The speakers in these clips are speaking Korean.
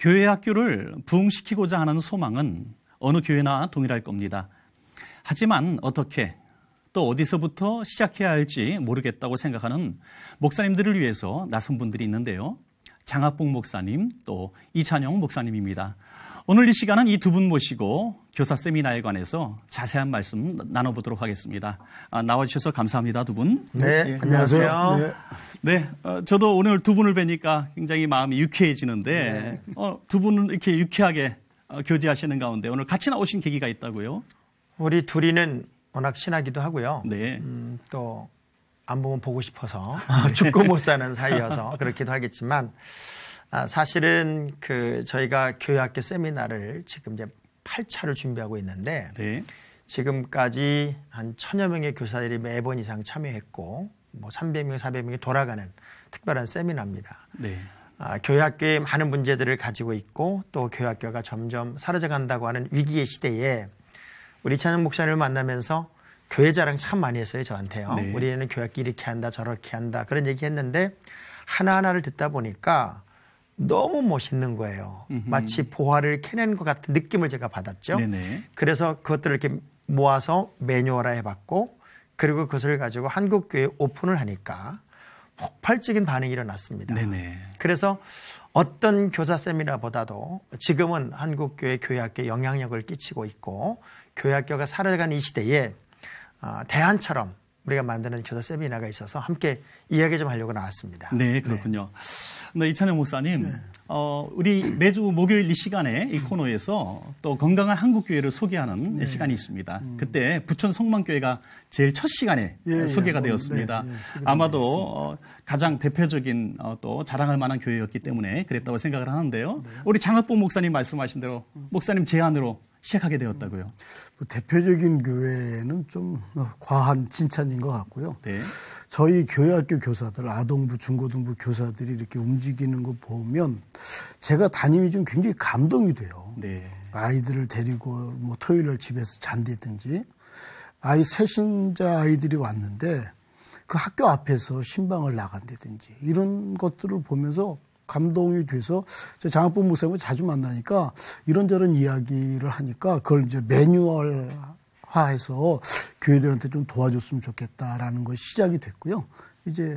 교회 학교를 부흥시키고자 하는 소망은 어느 교회나 동일할 겁니다. 하지만 어떻게 또 어디서부터 시작해야 할지 모르겠다고 생각하는 목사님들을 위해서 나선 분들이 있는데요. 장학봉 목사님 또 이찬영 목사님입니다. 오늘 이 시간은 이 두 분 모시고 교사 세미나에 관해서 자세한 말씀 나눠보도록 하겠습니다. 아, 나와주셔서 감사합니다, 두 분. 네, 네 안녕하세요. 네, 네 어, 저도 오늘 두 분을 뵈니까 굉장히 마음이 유쾌해지는데 네. 어, 두 분은 이렇게 유쾌하게 어, 교제하시는 가운데 오늘 같이 나오신 계기가 있다고요? 우리 둘이는 워낙 친하기도 하고요. 네. 음, 또안 보면 보고 싶어서 아, 네. 죽고 못 네. 사는 사이여서 그렇기도 하겠지만 아, 사실은 그 저희가 교회학교 세미나를 지금 이제 8차를 준비하고 있는데 네. 지금까지 한 천여 명의 교사들이 매번 이상 참여했고 뭐 300명, 400명이 돌아가는 특별한 세미나입니다. 네. 아, 교회학교에 많은 문제들을 가지고 있고 또 교회학교가 점점 사라져간다고 하는 위기의 시대에 우리 찬영 목사님을 만나면서 교회 자랑 참 많이 했어요 저한테요. 네. 우리는 교회끼리 이렇게 한다 저렇게 한다 그런 얘기 했는데 하나하나를 듣다 보니까 너무 멋있는 거예요. 음흠. 마치 보화를 캐낸 것 같은 느낌을 제가 받았죠. 네네. 그래서 그것들을 이렇게 모아서 매뉴얼화 해봤고 그리고 그것을 가지고 한국교회 오픈을 하니까 폭발적인 반응이 일어났습니다. 네네. 그래서 어떤 교사 세이라보다도 지금은 한국교회 교회학교에 영향력을 끼치고 있고 교회학교가 살아가는 이 시대에 아, 대안처럼 우리가 만드는 교사 세미나가 있어서 함께 이야기 좀 하려고 나왔습니다. 네, 그렇군요. 네. 네 이찬영 목사님, 네. 어, 우리 매주 목요일 이 시간에 이 코너에서 또 건강한 한국교회를 소개하는 네. 시간이 있습니다. 음. 그때 부천 성만교회가 제일 첫 시간에 예, 예 소개가 예, 되었습니다. 네, 네, 아마도 어, 가장 대표적인 어, 또 자랑할 만한 교회였기 때문에 그랬다고 생각을 하는데요. 네. 우리 장학봉 목사님 말씀하신 대로 목사님 제안으로 시작하게 되었다고요. 뭐 대표적인 교회는 좀 어, 과한 칭찬인 것 같고요. 네. 저희 교회학교 교사들, 아동부, 중고등부 교사들이 이렇게 움직이는 거 보면 제가 담임이 좀 굉장히 감동이 돼요. 네. 아이들을 데리고 뭐 토요일 날 집에서 잔디든지 아이 새신자 아이들이 왔는데 그 학교 앞에서 신방을 나간다든지 이런 것들을 보면서 감동이 돼서 장학부 목사님을 자주 만나니까 이런저런 이야기를 하니까 그걸 이제 매뉴얼화해서 교회들한테 좀 도와줬으면 좋겠다라는 것이 시작이 됐고요. 이제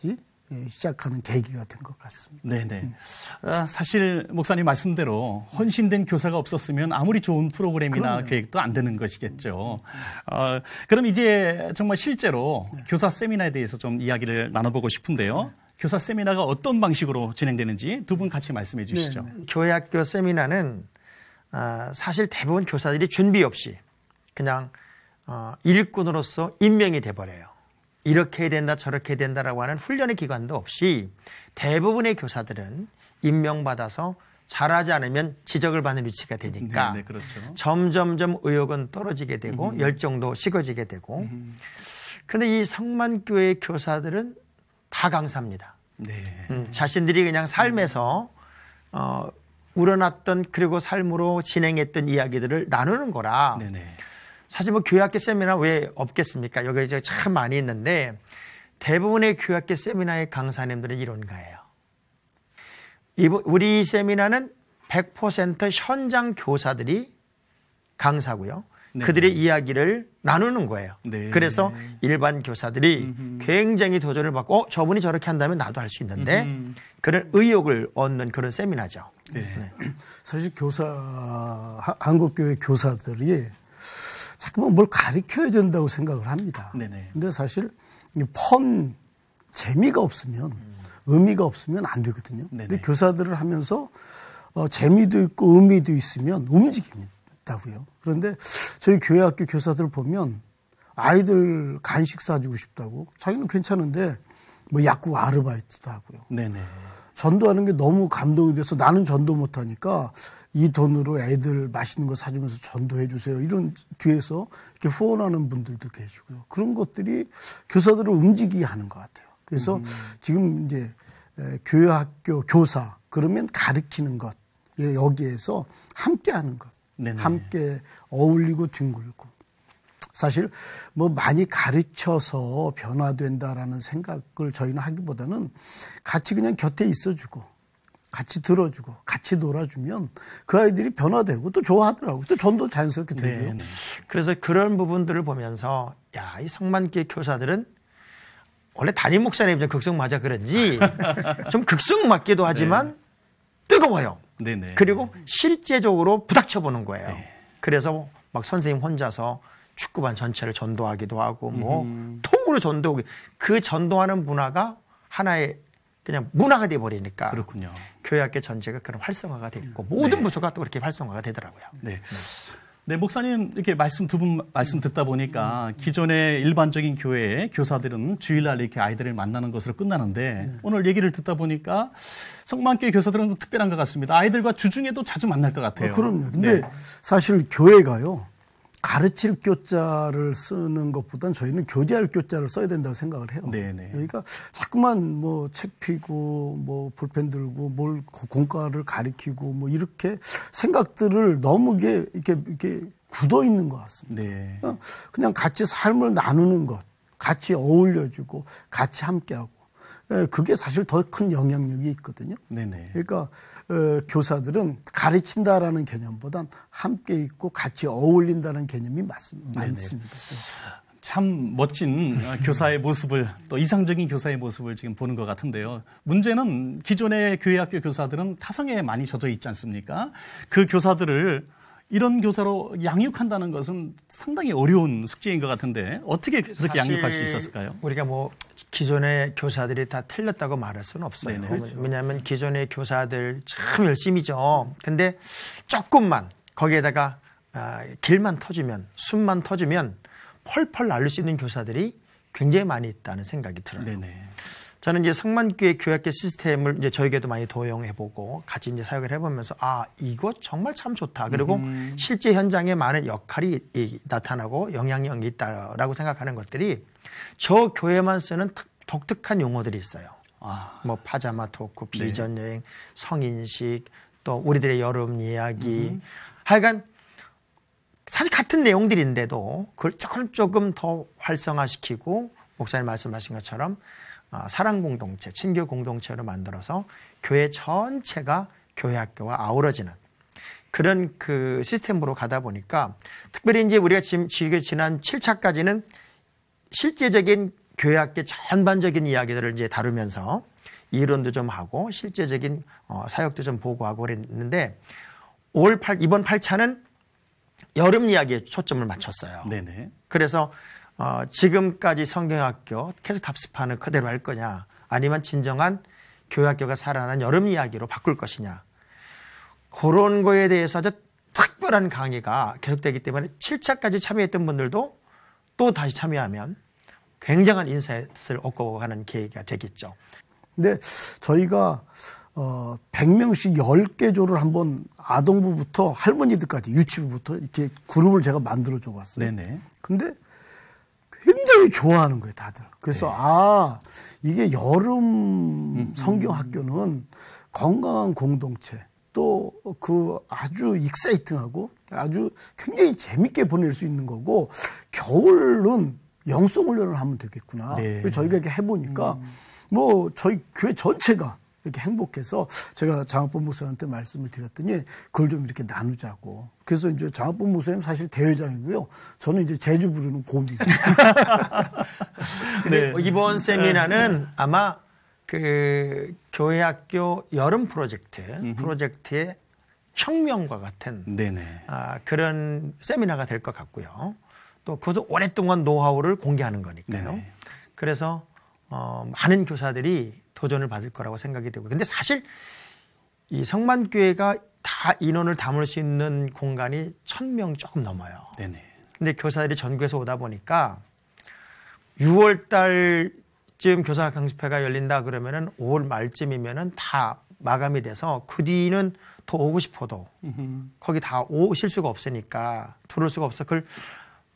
8차까지 예, 시작하는 계기가 된 것 같습니다. 네네. 음. 아, 사실 목사님 말씀대로 헌신된 교사가 없었으면 아무리 좋은 프로그램이나 그럼요. 계획도 안 되는 것이겠죠. 어, 그럼 이제 정말 실제로 네. 교사 세미나에 대해서 좀 이야기를 나눠보고 싶은데요. 네. 교사 세미나가 어떤 방식으로 진행되는지 두 분 같이 말씀해 주시죠. 네. 교회학교 세미나는 어, 사실 대부분 교사들이 준비 없이 그냥 어, 일꾼으로서 임명이 돼버려요. 이렇게 해야 된다 저렇게 해야 된다라고 하는 훈련의 기관도 없이 대부분의 교사들은 임명받아서 잘하지 않으면 지적을 받는 위치가 되니까 네, 네, 그렇죠. 점점점 의욕은 떨어지게 되고 음 열정도 식어지게 되고 음흠. 근데 이성만교의 교사들은 다 강사입니다. 네. 음, 자신들이 그냥 삶에서 어, 우러났던 그리고 삶으로 진행했던 이야기들을 나누는 거라. 네네. 사실 뭐 교회학교 세미나 왜 없겠습니까? 여기 이제 참 많이 있는데 대부분의 교회학교 세미나의 강사님들은 이론가예요. 이번 우리 세미나는 100% 현장 교사들이 강사고요. 네. 그들의 이야기를 나누는 거예요. 네. 그래서 일반 교사들이 음흠. 굉장히 도전을 받고 어, 저분이 저렇게 한다면 나도 할 수 있는데 음흠. 그런 의욕을 얻는 그런 세미나죠. 네. 네. 사실 교사 한국 교회 교사들이 자꾸만 뭘 가르쳐야 된다고 생각을 합니다. 그런데 네, 네. 사실 펀 재미가 없으면 음. 의미가 없으면 안 되거든요. 그런데 교사들을 하면서 어, 재미도 있고 의미도 있으면 움직입니다. 있다고요. 그런데 저희 교회 학교 교사들 보면 아이들 간식 사주고 싶다고 자기는 괜찮은데 뭐 약국 아르바이트도 하고요. 네네. 전도하는 게 너무 감동이 돼서 나는 전도 못하니까 이 돈으로 애들 맛있는 거 사주면서 전도해 주세요. 이런 뒤에서 이렇게 후원하는 분들도 계시고요. 그런 것들이 교사들을 움직이게 하는 것 같아요. 그래서 음. 지금 이제 교회 학교 교사 그러면 가르키는 것 예, 여기에서 함께 하는 것 네네. 함께 어울리고 뒹굴고 사실 뭐 많이 가르쳐서 변화된다라는 생각을 저희는 하기보다는 같이 그냥 곁에 있어주고 같이 들어주고 같이 놀아주면 그 아이들이 변화되고 또좋아하더라고또 전도 자연스럽게 네, 되고요. 네네. 그래서 그런 부분들을 보면서 야, 이 성만교회 교사들은 원래 담임 목사님 좀 극성 맞아 그런지 좀 극성 맞기도 하지만 네. 뜨거워요. 네네. 그리고 실제적으로 부닥쳐보는 거예요. 네. 그래서 막 선생님 혼자서 축구반 전체를 전도하기도 하고 뭐 통으로 전도그 전도하는 문화가 하나의 그냥 문화가 돼 버리니까 그렇군요. 교회학교 전체가 그런 활성화가 됐고 음. 모든 네. 부서가 또 그렇게 활성화가 되더라고요. 네. 음. 네, 목사님 이렇게 말씀 두 분 말씀 듣다 보니까 기존의 일반적인 교회의 교사들은 주일날 이렇게 아이들을 만나는 것으로 끝나는데 네. 오늘 얘기를 듣다 보니까 성만교 교사들은 특별한 것 같습니다. 아이들과 주중에도 자주 만날 것 같아요. 아, 그럼요. 네. 근데 네. 사실 교회가요. 가르칠 교자를 쓰는 것보다는 저희는 교제할 교자를 써야 된다고 생각을 해요. 네네. 그러니까 네. 자꾸만 뭐 책 피고 뭐불펜 들고 뭘 공과를 가리키고 뭐 이렇게 생각들을 너무 이게 이렇게 이렇게 굳어 있는 것 같습니다. 네. 어, 그냥 같이 삶을 나누는 것, 같이 어울려주고 같이 함께하고 그게 사실 더 큰 영향력이 있거든요. 네네. 그러니까 어, 교사들은 가르친다라는 개념보단 함께 있고 같이 어울린다는 개념이 많습니다. 참 멋진 교사의 모습을 또 이상적인 교사의 모습을 지금 보는 것 같은데요. 문제는 기존의 교회학교 교사들은 타성에 많이 젖어 있지 않습니까? 그 교사들을 이런 교사로 양육한다는 것은 상당히 어려운 숙제인 것 같은데 어떻게 그렇게 양육할 수 있었을까요? 우리가 뭐 기존의 교사들이 다 틀렸다고 말할 수는 없어요. 그렇죠. 왜냐하면 기존의 교사들 참 열심이죠. 근데 조금만 거기에다가 아, 길만 터지면 숨만 터지면 펄펄 날릴 수 있는 교사들이 굉장히 많이 있다는 생각이 들어요. 네네. 저는 이제 성만교회 교약계 시스템을 이제 저에게도 많이 도용해보고 같이 이제 사용을 해보면서 아 이거 정말 참 좋다. 그리고 음. 실제 현장에 많은 역할이 나타나고 영향력이 있다라고 생각하는 것들이 저 교회만 쓰는 독특한 용어들이 있어요. 아. 뭐 파자마 토크, 네. 비전 여행, 성인식, 또 우리들의 여름 이야기. 음. 하여간 사실 같은 내용들인데도 그걸 조금 조금 더 활성화시키고 목사님 말씀하신 것처럼 아, 사랑 공동체, 친교 공동체로 만들어서 교회 전체가 교회 학교와 아우러지는 그런 그 시스템으로 가다 보니까 특별히 이제 우리가 지금 지난 7차까지는 실제적인 교회 학교 전반적인 이야기들을 이제 다루면서 이론도 좀 하고 실제적인 어, 사역도 좀 보고하고 그랬는데 올 8, 이번 8차는 여름 이야기에 초점을 맞췄어요. 네네. 그래서 어, 지금까지 성경학교 계속 답습하는 그대로 할 거냐 아니면 진정한 교회학교가 살아나는 여름 이야기로 바꿀 것이냐 그런 거에 대해서 아주 특별한 강의가 계속되기 때문에 7차까지 참여했던 분들도 또 다시 참여하면 굉장한 인사를 얻고 가는 계기가 되겠죠. 근데 저희가 어, 100명씩 10개 조를 한번 아동부부터 할머니들까지 유치부부터 이렇게 그룹을 제가 만들어 줘 봤어요. 네네. 근데 굉장히 좋아하는 거예요, 다들. 그래서 네. 아, 이게 여름 성경 학교는 건강한 공동체 또 그 아주 익사이팅하고 아주 굉장히 재밌게 보낼 수 있는 거고 겨울은 영성 훈련을 하면 되겠구나. 네. 저희가 이렇게 해보니까 음. 뭐 저희 교회 전체가 이렇게 행복해서 제가 장학범 목사한테 말씀을 드렸더니 그걸 좀 이렇게 나누자고. 그래서 이제 장학범 목사님 사실 대회장이고요. 저는 이제 제주 부르는 곰이 고기. 네. 이번 네. 세미나는 네. 아마 그 교회 학교 여름 프로젝트 음흠. 프로젝트의 혁명과 같은 네네. 아, 그런 세미나가 될 것 같고요. 또 그것도 오랫동안 노하우를 공개하는 거니까요. 네네. 그래서 어, 많은 교사들이 도전을 받을 거라고 생각이 되고. 근데 사실 이 성만교회가 다 인원을 담을 수 있는 공간이 천 명 조금 넘어요. 네네. 근데 교사들이 전교에서 오다 보니까 6월 달쯤 교사 강습회가 열린다 그러면은 5월 말쯤이면은 다 마감이 돼서 그 뒤는 더 오고 싶어도 거기 다 오실 수가 없으니까 들어올 수가 없어. 그걸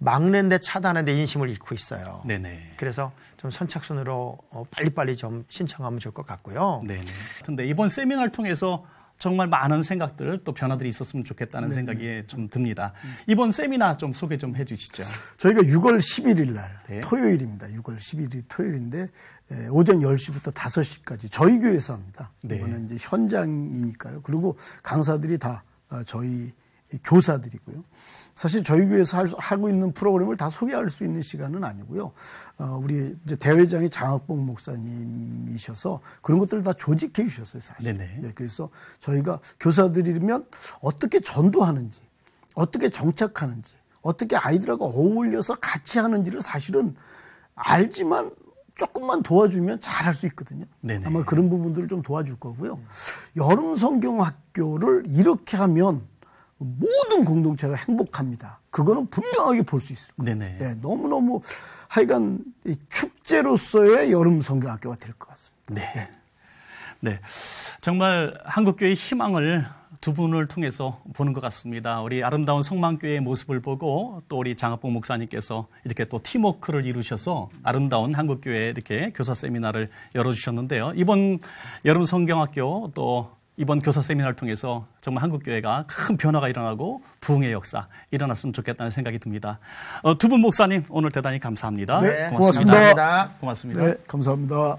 막는데 차단하는데 인심을 잃고 있어요. 네네. 그래서 좀 선착순으로 어, 빨리빨리 좀 신청하면 좋을 것 같고요. 네네. 근데 이번 세미나를 통해서 정말 많은 생각들 또 변화들이 있었으면 좋겠다는 네네. 생각이 좀 듭니다. 음. 이번 세미나 좀 소개 좀 해주시죠. 저희가 6월 11일 날 네. 토요일입니다. 6월 11일 토요일인데 예, 오전 10시부터 5시까지 저희 교회에서 합니다. 네. 이거는 이제 현장이니까요. 그리고 강사들이 다 어, 저희 교사들이고요. 사실 저희 교회에서 할, 하고 있는 프로그램을 다 소개할 수 있는 시간은 아니고요. 어, 우리 이제 대회장이 장학복 목사님이셔서 그런 것들을 다 조직해 주셨어요, 사실. 네네. 네, 그래서 저희가 교사들이면 어떻게 전도하는지, 어떻게 정착하는지, 어떻게 아이들하고 어울려서 같이 하는지를 사실은 알지만 조금만 도와주면 잘할 수 있거든요. 네네. 아마 그런 부분들을 좀 도와줄 거고요. 여름 성경 학교를 이렇게 하면 모든 공동체가 행복합니다. 그거는 분명하게 볼 수 있을 거예요. 네네. 네, 너무너무 하여간 축제로서의 여름 성경학교가 될 것 같습니다. 네. 네. 네. 정말 한국교회의 희망을 두 분을 통해서 보는 것 같습니다. 우리 아름다운 성만교회의 모습을 보고 또 우리 장학봉 목사님께서 이렇게 또 팀워크를 이루셔서 아름다운 한국교회 이렇게 교사 세미나를 열어주셨는데요. 이번 여름 성경학교 또 이번 교사 세미나를 통해서 정말 한국 교회가 큰 변화가 일어나고 부흥의 역사 일어났으면 좋겠다는 생각이 듭니다. 어, 두분 목사님 오늘 대단히 감사합니다. 네, 고맙습니다. 고맙습니다. 고맙습니다. 네, 감사합니다.